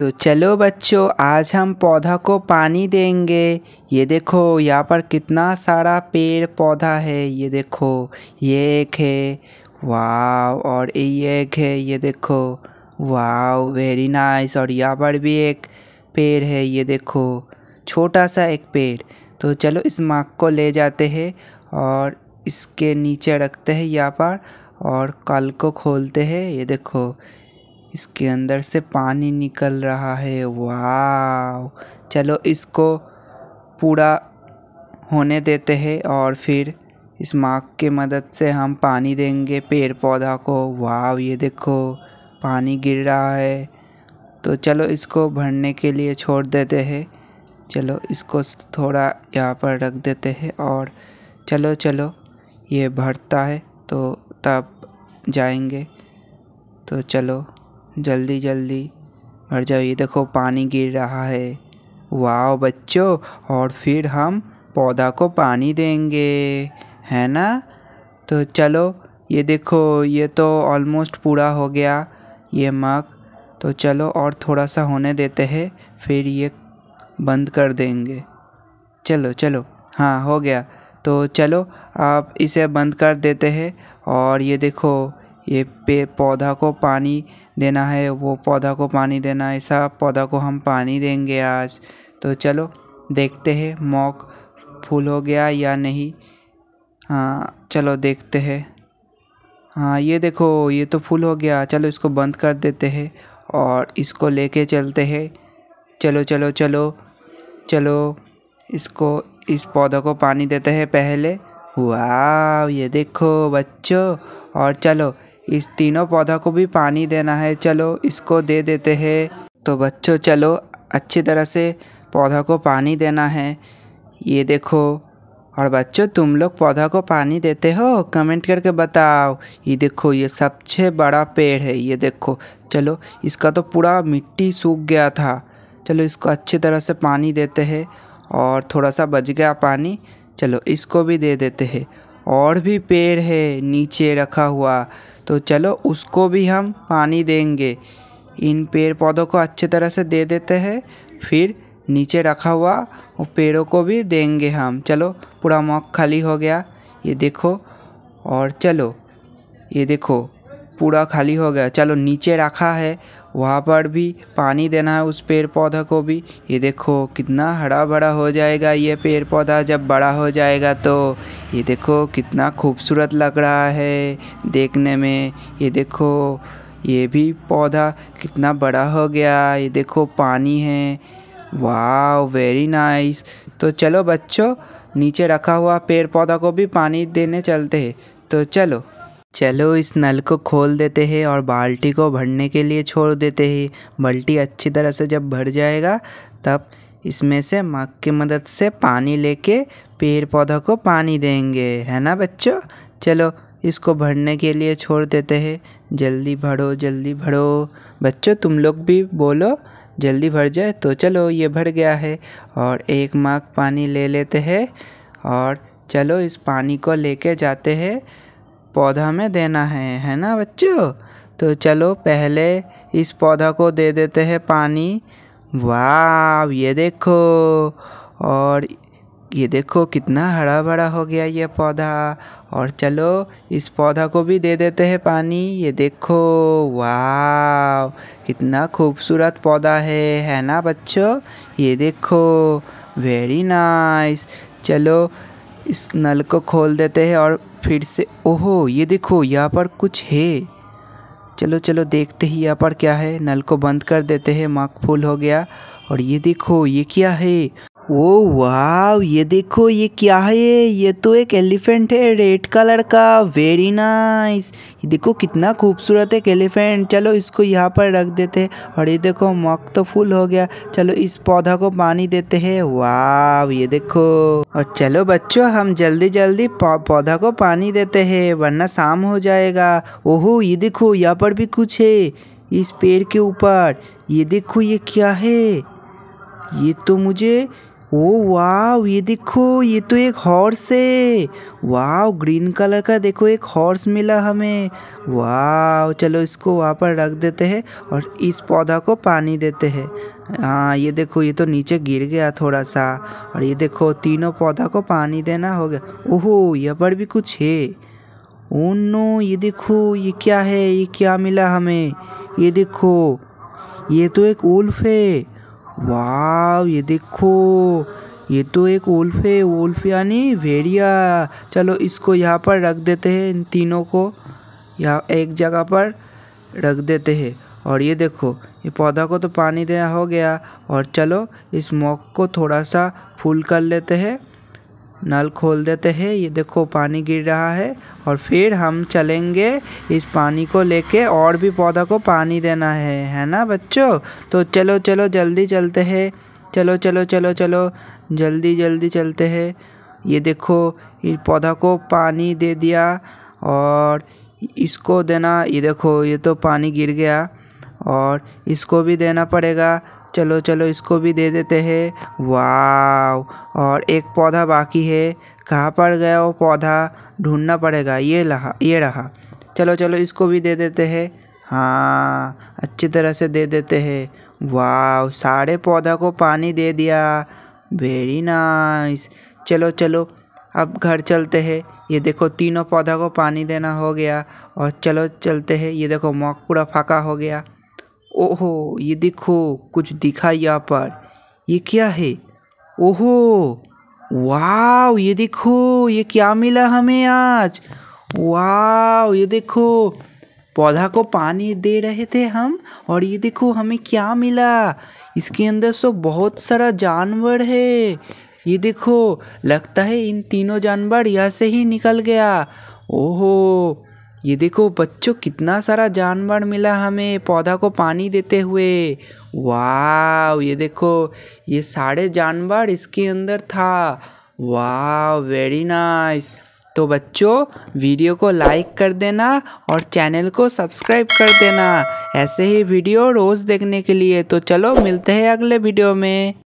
तो चलो बच्चों आज हम पौधा को पानी देंगे ये देखो यहाँ पर कितना सारा पेड़ पौधा है ये देखो ये एक है वाव और ये एक है ये देखो वाव वेरी नाइस और यहाँ पर भी एक पेड़ है ये देखो छोटा सा एक पेड़ तो चलो इस माक को ले जाते हैं और इसके नीचे रखते हैं यहाँ पर और कल को खोलते हैं ये देखो इसके अंदर से पानी निकल रहा है वाव चलो इसको पूरा होने देते हैं और फिर इस माग के मदद से हम पानी देंगे पेड़ पौधा को वाव ये देखो पानी गिर रहा है तो चलो इसको भरने के लिए छोड़ देते हैं चलो इसको थोड़ा यहाँ पर रख देते हैं और चलो चलो ये भरता है तो तब जाएंगे तो चलो जल्दी जल्दी भर जाओ ये देखो पानी गिर रहा है वाह बच्चों और फिर हम पौधा को पानी देंगे है ना तो चलो ये देखो ये तो ऑलमोस्ट पूरा हो गया ये मग तो चलो और थोड़ा सा होने देते हैं फिर ये बंद कर देंगे चलो चलो हाँ हो गया तो चलो आप इसे बंद कर देते हैं और ये देखो ये पे पौधा को पानी देना है वो पौधा को पानी देना है ऐसा पौधा को हम पानी देंगे आज तो चलो देखते हैं मॉक फूल हो गया या नहीं हाँ चलो देखते हैं हाँ ये देखो ये तो फूल हो गया चलो इसको बंद कर देते हैं और इसको लेके चलते हैं चलो चलो चलो चलो इसको इस पौधा को पानी देते हैं पहले वाह ये देखो बच्चों और चलो इस तीनों पौधा को भी पानी देना है चलो इसको दे देते हैं तो बच्चों चलो अच्छी तरह से पौधा को पानी देना है ये देखो और बच्चों तुम लोग पौधा को पानी देते हो कमेंट करके बताओ ये देखो ये सबसे बड़ा पेड़ है ये देखो चलो इसका तो पूरा मिट्टी सूख गया था चलो इसको अच्छी तरह से पानी देते हैं और थोड़ा सा बच गया पानी चलो इसको भी दे देते हैं और भी पेड़ है नीचे रखा हुआ तो चलो उसको भी हम पानी देंगे इन पेड़ पौधों को अच्छे तरह से दे देते हैं फिर नीचे रखा हुआ वो पेड़ों को भी देंगे हम चलो पूरा मॉक खाली हो गया ये देखो और चलो ये देखो पूरा खाली हो गया चलो नीचे रखा है वहाँ पर भी पानी देना है उस पेड़ पौधा को भी ये देखो कितना हरा भरा हो जाएगा ये पेड़ पौधा जब बड़ा हो जाएगा तो ये देखो कितना खूबसूरत लग रहा है देखने में ये देखो ये भी पौधा कितना बड़ा हो गया ये देखो पानी है वाह वेरी नाइस तो चलो बच्चों नीचे रखा हुआ पेड़ पौधा को भी पानी देने चलते हैं तो चलो चलो इस नल को खोल देते हैं और बाल्टी को भरने के लिए छोड़ देते हैं बाल्टी अच्छी तरह से जब भर जाएगा तब इसमें से मग की मदद से पानी लेके पेड़ पौधा को पानी देंगे है ना बच्चों चलो इसको भरने के लिए छोड़ देते हैं जल्दी भरो जल्दी भरो बच्चों तुम लोग भी बोलो जल्दी भर जाए तो चलो ये भर गया है और एक मग पानी ले लेते हैं और चलो इस पानी को लेके जाते हैं पौधा में देना है है ना बच्चों तो चलो पहले इस पौधा को दे देते हैं पानी वाह ये देखो और ये देखो कितना हरा भरा हो गया ये पौधा और चलो इस पौधा को भी दे देते हैं पानी ये देखो वाह कितना खूबसूरत पौधा है है ना बच्चों ये देखो वेरी नाइस चलो इस नल को खोल देते हैं और फिर से ओहो ये देखो यहाँ पर कुछ है चलो चलो देखते ही यहाँ पर क्या है नल को बंद कर देते हैं माक फुल हो गया और ये देखो ये क्या है ओ वाह ये देखो ये क्या है ये तो एक एलिफेंट है रेड कलर का वेरी नाइस ये देखो कितना खूबसूरत है एक एलिफेंट चलो इसको यहाँ पर रख देते हैं और ये देखो मक तो फुल हो गया चलो इस पौधा को पानी देते हैं वाह ये देखो और चलो बच्चों हम जल्दी जल्दी पौधा को पानी देते हैं वरना शाम हो जाएगा ओहो ये देखो यहाँ पर भी कुछ है इस पेड़ के ऊपर ये देखो ये क्या है ये तो मुझे ओ वाव ये देखो ये तो एक हॉर्स है वाह ग्रीन कलर का देखो एक हॉर्स मिला हमें वाव चलो इसको वहाँ पर रख देते हैं और इस पौधा को पानी देते हैं हाँ ये देखो ये तो नीचे गिर गया थोड़ा सा और ये देखो तीनों पौधा को पानी देना हो गया ओहो यहाँ पर भी कुछ है ओ नो ये देखो ये क्या है ये क्या मिला हमें ये देखो ये तो एक उल्फ है वाह ये देखो ये तो एक उल्फ है उल्फ यानी भेड़िया चलो इसको यहाँ पर रख देते हैं इन तीनों को यहाँ एक जगह पर रख देते हैं और ये देखो ये पौधा को तो पानी देना हो गया और चलो इस मॉक को थोड़ा सा फुल कर लेते हैं नल खोल देते हैं ये देखो पानी गिर रहा है और फिर हम चलेंगे इस पानी को लेके और भी पौधा को पानी देना है है ना बच्चों तो चलो चलो जल्दी चलते हैं चलो चलो चलो चलो जल्दी जल्दी चलते हैं ये देखो इस पौधा को पानी दे दिया और इसको देना ये देखो ये तो पानी गिर गया और इसको भी देना पड़ेगा चलो चलो इसको भी दे देते हैं वाह और एक पौधा बाकी है कहाँ पर गया वो पौधा ढूंढना पड़ेगा ये रहा ये रहा चलो चलो इसको भी दे देते हैं हाँ अच्छी तरह से दे देते हैं वाह सारे पौधा को पानी दे दिया वेरी नाइस चलो चलो अब घर चलते हैं ये देखो तीनों पौधा को पानी देना हो गया और चलो चलते हैं ये देखो मॉक पूरा फाका हो गया ओहो ये देखो कुछ दिखा यहाँ पर ये क्या है ओहो वाव ये देखो ये क्या मिला हमें आज वाव ये देखो पौधा को पानी दे रहे थे हम और ये देखो हमें क्या मिला इसके अंदर सो बहुत सारा जानवर है ये देखो लगता है इन तीनों जानवर यहाँ से ही निकल गया ओहो ये देखो बच्चों कितना सारा जानवर मिला हमें पौधा को पानी देते हुए वाह ये देखो ये सारे जानवर इसके अंदर था वाह वेरी नाइस तो बच्चों वीडियो को लाइक कर देना और चैनल को सब्सक्राइब कर देना ऐसे ही वीडियो रोज़ देखने के लिए तो चलो मिलते हैं अगले वीडियो में